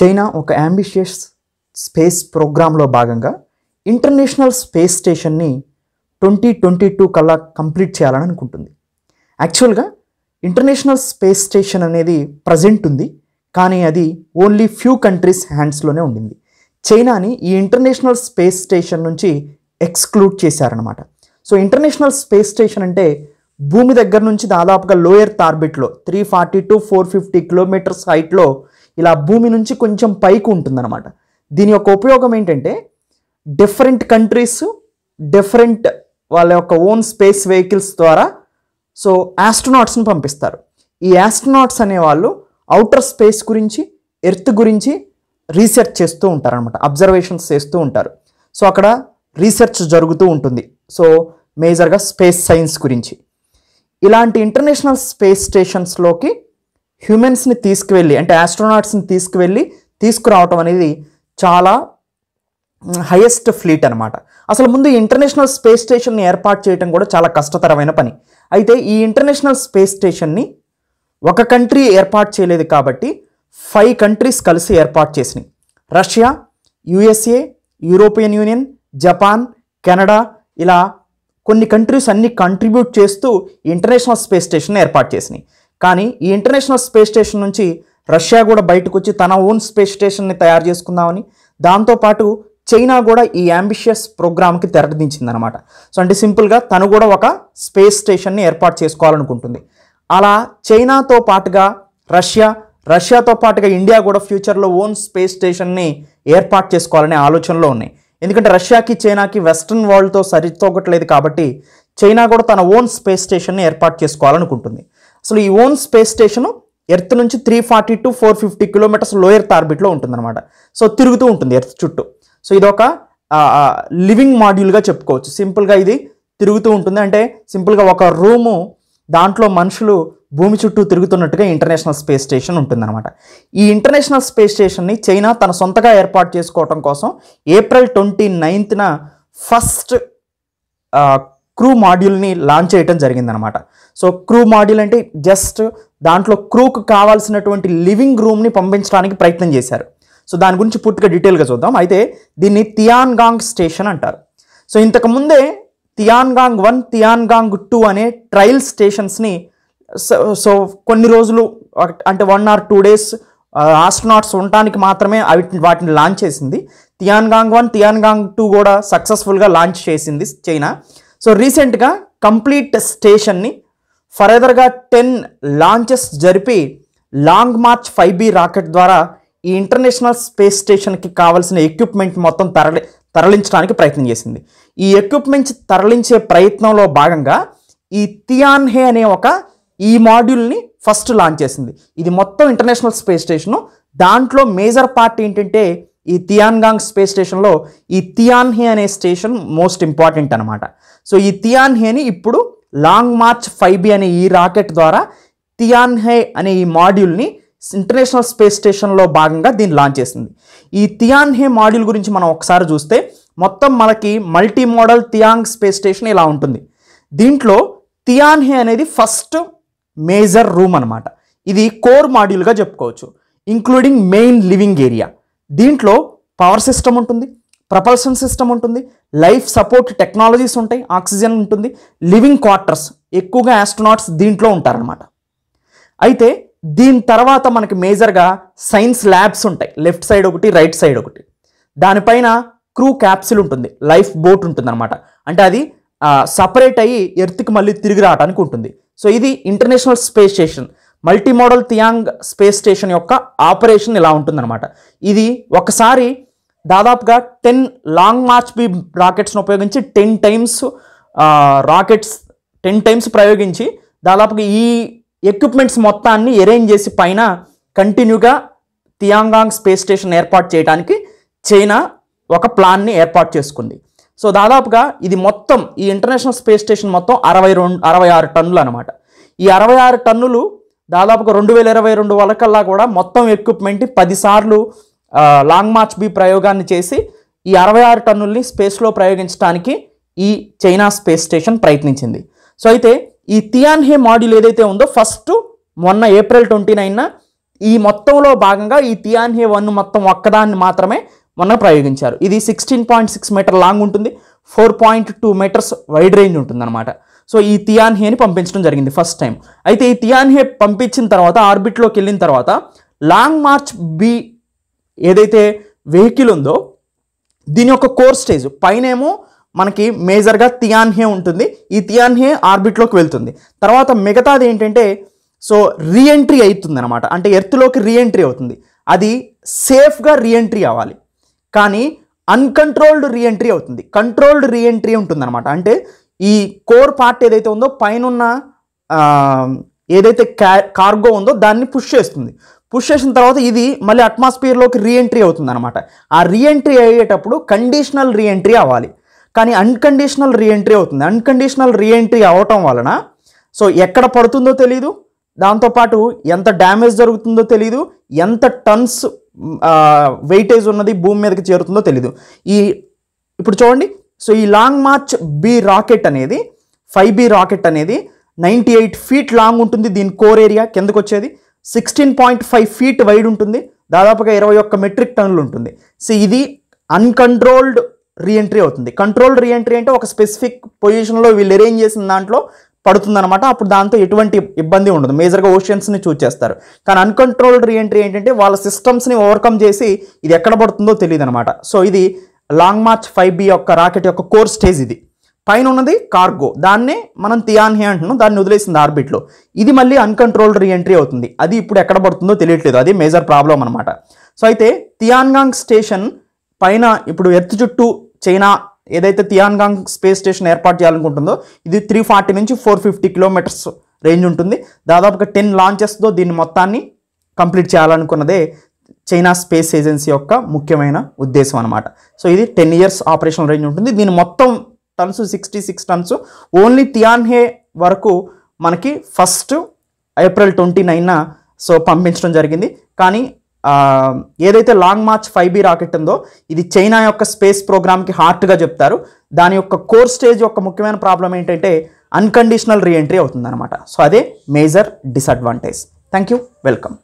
China ఒక ambitious space ప్రోగ్రాంలో భాగంగా ఇంటర్నేషనల్ స్పేస్ స్టేషన్ని ట్వంటీ ట్వంటీ టూ కల్లా కంప్లీట్ చేయాలని అనుకుంటుంది యాక్చువల్గా ఇంటర్నేషనల్ స్పేస్ స్టేషన్ అనేది ప్రజెంట్ ఉంది కానీ అది ఓన్లీ ఫ్యూ కంట్రీస్ హ్యాండ్స్లోనే ఉండింది చైనాని ఈ ఇంటర్నేషనల్ స్పేస్ స్టేషన్ నుంచి ఎక్స్క్లూడ్ చేశారనమాట సో ఇంటర్నేషనల్ స్పేస్ స్టేషన్ అంటే భూమి దగ్గర నుంచి దాదాపుగా లోయర్ తార్బిట్లో three forty to four fifty kilometres హైట్లో ఇలా భూమి నుంచి కొంచెం పైకి ఉంటుందన్నమాట దీని యొక్క ఉపయోగం ఏంటంటే డిఫరెంట్ కంట్రీస్ డిఫరెంట్ వాళ్ళ యొక్క ఓన్ స్పేస్ వెహికల్స్ ద్వారా సో యాస్ట్రోనాట్స్ని పంపిస్తారు ఈ యాస్ట్రోనాట్స్ అనేవాళ్ళు అవుటర్ స్పేస్ గురించి ఎర్త్ గురించి రీసెర్చ్ చేస్తూ ఉంటారనమాట అబ్జర్వేషన్స్ చేస్తూ ఉంటారు సో అక్కడ రీసెర్చ్ జరుగుతూ ఉంటుంది సో మేజర్గా స్పేస్ సైన్స్ గురించి ఇలాంటి ఇంటర్నేషనల్ స్పేస్ స్టేషన్స్లోకి హ్యూమెన్స్ని తీసుకువెళ్ళి అంటే ఆస్ట్రోనాట్స్ని తీసుకువెళ్ళి తీసుకురావటం అనేది చాలా హయెస్ట్ ఫ్లీట్ అనమాట అసలు ముందు ఇంటర్నేషనల్ స్పేస్ స్టేషన్ని ఏర్పాటు చేయడం కూడా చాలా కష్టతరమైన పని అయితే ఈ ఇంటర్నేషనల్ స్పేస్ స్టేషన్ని ఒక కంట్రీ ఏర్పాటు చేయలేదు కాబట్టి ఫైవ్ కంట్రీస్ కలిసి ఏర్పాటు చేసినాయి Russia USA European Union Japan Canada ఇలా కొన్ని కంట్రీస్ అన్ని కంట్రిబ్యూట్ చేస్తూ ఇంటర్నేషనల్ స్పేస్ స్టేషన్ ఏర్పాటు చేసినాయి కానీ ఈ ఇంటర్నేషనల్ స్పేస్ స్టేషన్ నుంచి రష్యా కూడా బయటకు వచ్చి తన ఓన్ స్పేస్ స్టేషన్ని తయారు చేసుకుందామని దాంతోపాటు చైనా కూడా ఈ అంబిషియస్ ప్రోగ్రామ్కి తెరదించిందనమాట సో అంటే సింపుల్గా తను కూడా ఒక స్పేస్ స్టేషన్ని ఏర్పాటు చేసుకోవాలనుకుంటుంది అలా చైనాతో పాటుగా రష్యా రష్యాతో పాటుగా ఇండియా కూడా ఫ్యూచర్లో ఓన్ స్పేస్ స్టేషన్ని ఏర్పాటు చేసుకోవాలనే ఆలోచనలో ఉన్నాయి ఎందుకంటే రష్యాకి చైనాకి వెస్ట్రన్ వరల్డ్తో సరితోగట్లేదు కాబట్టి చైనా కూడా తన ఓన్ స్పేస్ స్టేషన్ని ఏర్పాటు చేసుకోవాలనుకుంటుంది అసలు ఈ ఓన్ స్పేస్ స్టేషను ఎర్త్ నుంచి three forty to four fifty kilometres lower ఆర్బిట్లో ఉంటుందన్నమాట సో తిరుగుతూ ఉంటుంది ఎర్త్ చుట్టూ సో ఇదొక లివింగ్ మాడ్యూల్గా చెప్పుకోవచ్చు సింపుల్గా ఇది తిరుగుతూ ఉంటుంది అంటే సింపుల్గా ఒక రూము దాంట్లో మనుషులు భూమి చుట్టూ తిరుగుతున్నట్టుగా ఇంటర్నేషనల్ స్పేస్ స్టేషన్ ఉంటుందన్నమాట ఈ ఇంటర్నేషనల్ స్పేస్ స్టేషన్ని చైనా తన సొంతగా ఏర్పాటు చేసుకోవటం కోసం ఏప్రిల్ ట్వంటీ నైన్త్న ఫస్ట్ క్రూ మాడ్యూల్ని లాంచ్ చేయడం జరిగిందనమాట సో క్రూ మాడ్యూల్ అంటే జస్ట్ దాంట్లో క్రూకు కావాల్సినటువంటి లివింగ్ రూమ్ని పంపించడానికి ప్రయత్నం చేశారు సో దాని గురించి పూర్తిగా డీటెయిల్గా చూద్దాం అయితే దీన్ని తియాన్గాంగ్ స్టేషన్ అంటారు సో ఇంతకుముందే తియాన్గాంగ్ వన్ తియాన్గాంగ్ టూ అనే ట్రయల్ స్టేషన్స్ని సో కొన్ని రోజులు అంటే one or two days astronauts ఉండటానికి మాత్రమే అవి వాటిని లాంచ్ చేసింది తియాన్గాంగ్ వన్ తియాన్గాంగ్ టూ కూడా సక్సెస్ఫుల్గా లాంచ్ చేసింది చైనా సో రీసెంట్గా కంప్లీట్ స్టేషన్ని ఫర్దర్గా టెన్ లాంచెస్ జరిపి Long March five B rocket ద్వారా ఈ ఇంటర్నేషనల్ స్పేస్ స్టేషన్కి కావాల్సిన ఎక్విప్మెంట్ మొత్తం తరలి తరలించడానికి ప్రయత్నం చేసింది ఈ ఎక్విప్మెంట్ తరలించే ప్రయత్నంలో భాగంగా ఈ తియాన్హే అనే ఒక ఈ మాడ్యూల్ని ఫస్ట్ లాంచ్ చేసింది ఇది మొత్తం ఇంటర్నేషనల్ స్పేస్ స్టేషను దాంట్లో మేజర్ పార్ట్ ఏంటంటే ఈ తియాన్గాంగ్ స్పేస్ స్టేషన్లో ఈ తియాన్హే అనే స్టేషన్ మోస్ట్ ఇంపార్టెంట్ అనమాట సో ఈ తియాన్హేని ఇప్పుడు లాంగ్ మార్చ్ ఫైవ్ బి అనే ఈ రాకెట్ ద్వారా తియాన్హే అనే ఈ మాడ్యూల్ని ఇంటర్నేషనల్ స్పేస్ స్టేషన్లో భాగంగా దీన్ని లాంచ్ చేసింది ఈ తియాన్హే మాడ్యూల్ గురించి మనం ఒకసారి చూస్తే మొత్తం మనకి multi model Tiangong space station ఇలా ఉంటుంది దీంట్లో తియాన్హే అనేది ఫస్ట్ మేజర్ రూమ్ అనమాట ఇది కోర్ మాడ్యూల్గా చెప్పుకోవచ్చు ఇంక్లూడింగ్ మెయిన్ లివింగ్ ఏరియా దీంట్లో పవర్ సిస్టమ్ ఉంటుంది ప్రపల్షన్ సిస్టమ్ ఉంటుంది లైఫ్ సపోర్ట్ టెక్నాలజీస్ ఉంటాయి ఆక్సిజన్ ఉంటుంది లివింగ్ క్వార్టర్స్ ఎక్కువగా ఆస్ట్రోనాట్స్ దీంట్లో ఉంటారనమాట అయితే దీని తర్వాత మనకి మేజర్గా సైన్స్ ల్యాబ్స్ ఉంటాయి లెఫ్ట్ సైడ్ ఒకటి రైట్ సైడ్ ఒకటి దానిపైన క్రూ క్యాప్సిల్ ఉంటుంది లైఫ్ బోట్ ఉంటుంది అనమాట అంటే అది సపరేట్ అయ్యి ఎర్త్కి మళ్ళీ తిరిగి రావడానికి ఉంటుంది సో ఇది international space station multi model Tiangong space station యొక్క ఆపరేషన్ ఇలా ఉంటుందన్నమాట ఇది ఒకసారి దాదాపుగా టెన్ లాంగ్ మార్చ్ బి రాకెట్స్ను ఉపయోగించి ten times rockets ten times ప్రయోగించి దాదాపుగా ఈ ఎక్విప్మెంట్స్ మొత్తాన్ని అరేంజ్ చేసి పైన కంటిన్యూగా తియాంగాంగ్ స్పేస్ స్టేషన్ ఏర్పాటు చేయడానికి చైనా ఒక ప్లాన్ని ఏర్పాటు చేసుకుంది సో దాదాపుగా ఇది మొత్తం ఈ ఇంటర్నేషనల్ స్పేస్ స్టేషన్ మొత్తం అరవై రెండు అరవై ఆరు టన్నులు అనమాట ఈ అరవై ఆరు టన్నులు దాదాపుగా రెండు వేల ఇరవై రెండు వరకల్లా కూడా మొత్తం ఎక్విప్మెంట్ పదిసార్లు లాంగ్ మార్చ్ బి ప్రయోగాన్ని చేసి ఈ అరవై ఆరు టన్నుల్ని స్పేస్లో ప్రయోగించడానికి ఈ చైనా స్పేస్ స్టేషన్ ప్రయత్నించింది సో అయితే ఈ తియాన్హే మాడ్యూల్ ఏదైతే ఉందో ఫస్ట్ మొన్న ఏప్రిల్ ట్వంటీ నైన్న ఈ మొత్తంలో భాగంగా ఈ తియాన్హే వన్ మొత్తం ఒక్కదాన్ని మాత్రమే మొన్న ప్రయోగించారు ఇది sixteen point six metre long ఉంటుంది four point two metres wide range ఉంటుందన్నమాట సో ఈ తియాన్హేని పంపించడం జరిగింది ఫస్ట్ టైం అయితే ఈ తియాన్హే పంపించిన తర్వాత ఆర్బిట్లోకి వెళ్ళిన తర్వాత లాంగ్ మార్చ్ బి ఏదైతే వెహికల్ ఉందో దీని యొక్క కోర్ స్టేజ్ పైనేమో మనకి మేజర్గా తియాన్హే ఉంటుంది ఈ తియాన్హే ఆర్బిట్లోకి వెళ్తుంది తర్వాత మిగతాది ఏంటంటే సో రీఎంట్రీ అవుతుంది అనమాట అంటే ఎర్త్లోకి రీఎంట్రీ అవుతుంది అది సేఫ్గా రీఎంట్రీ అవ్వాలి కానీ అన్కంట్రోల్డ్ రీఎంట్రీ అవుతుంది కంట్రోల్డ్ రీఎంట్రీ ఉంటుందన్నమాట అంటే ఈ కోర్ పార్ట్ ఏదైతే ఉందో పైనున్న ఏదైతే కార్గో ఉందో దాన్ని పుష్ చేస్తుంది పుష్ చేసిన తర్వాత ఇది మళ్ళీ అట్మాస్ఫియర్లోకి రీఎంట్రీ అవుతుంది అనమాట ఆ రీఎంట్రీ అయ్యేటప్పుడు కండిషనల్ రీఎంట్రీ అవ్వాలి కానీ అన్కండిషనల్ రీఎంట్రీ అవుతుంది అన్కండిషనల్ రీఎంట్రీ అవటం వలన సో ఎక్కడ పడుతుందో తెలీదు దాంతోపాటు ఎంత డ్యామేజ్ జరుగుతుందో తెలీదు ఎంత టన్స్ వెయిటేజ్ ఉన్నది భూమి మీదకి చేరుతుందో తెలీదు ఈ ఇప్పుడు చూడండి సో ఈ లాంగ్ మార్చ్ బి రాకెట్ అనేది ఫైవ్ బి రాకెట్ అనేది నైంటీ ఎయిట్ ఫీట్ లాంగ్ ఉంటుంది దీని కోర్ ఏరియా కిందకు వచ్చేది sixteen point five feet wide ఉంటుంది దాదాపుగా ఇరవై ఒక్క మెట్రిక్ టన్నులు ఉంటుంది సో ఇది అన్కంట్రోల్డ్ రీఎంట్రీ అవుతుంది కంట్రోల్డ్ రీఎంట్రీ అంటే ఒక స్పెసిఫిక్ పొజిషన్లో వీళ్ళు అరేంజ్ చేసిన దాంట్లో పడుతుందనమాట అప్పుడు దాంతో ఎటువంటి ఇబ్బంది ఉండదు మేజర్గా ఓషియన్స్ని చూజ్ చేస్తారు కానీ అన్కంట్రోల్డ్ రీఎంట్రీ ఏంటంటే వాళ్ళ సిస్టమ్స్ని ఓవర్కమ్ చేసి ఇది ఎక్కడ పడుతుందో తెలియదు అనమాట సో ఇది లాంగ్ మార్చ్ ఫైవ్ బి యొక్క రాకెట్ యొక్క కోర్ స్టేజ్ ఇది పైన ఉన్నది కార్గో దాన్నే మనం తియాన్హే అంటున్నాం దాన్ని వదిలేసింది ఆర్బిట్లో ఇది మళ్ళీ అన్కంట్రోల్డ్ రీఎంట్రీ అవుతుంది అది ఇప్పుడు ఎక్కడ పడుతుందో తెలియట్లేదు అది మేజర్ ప్రాబ్లం అనమాట సో అయితే తియాన్గాంగ్ స్టేషన్ పైన ఇప్పుడు ఎర్త్ చుట్టూ చైనా ఏదైతే తియాన్గాంగ్ స్పేస్ స్టేషన్ ఏర్పాటు చేయాలనుకుంటుందో ఇది త్రీ ఫార్టీ నుంచి ఫోర్ ఫిఫ్టీ కిలోమీటర్స్ రేంజ్ ఉంటుంది దాదాపుగా టెన్ లాంచెస్తో దీన్ని మొత్తాన్ని కంప్లీట్ చేయాలనుకున్నదే చైనా స్పేస్ ఏజెన్సీ యొక్క ముఖ్యమైన ఉద్దేశం అనమాట సో ఇది టెన్ ఇయర్స్ ఆపరేషనల్ రేంజ్ ఉంటుంది దీని మొత్తం tons sixty six tons only Tianhe వరకు మనకి first April twenty nine so పంపించడం జరిగింది కానీ ఏదైతే Long March five B rocket ఉందో ఇది చైనా యొక్క స్పేస్ ప్రోగ్రామ్కి హార్ట్గా చెప్తారు దాని యొక్క కోర్ స్టేజ్ యొక్క ముఖ్యమైన ప్రాబ్లం ఏంటంటే అన్కండిషనల్ రీఎంట్రీ అవుతుందన్నమాట సో అదే major disadvantage thank you welcome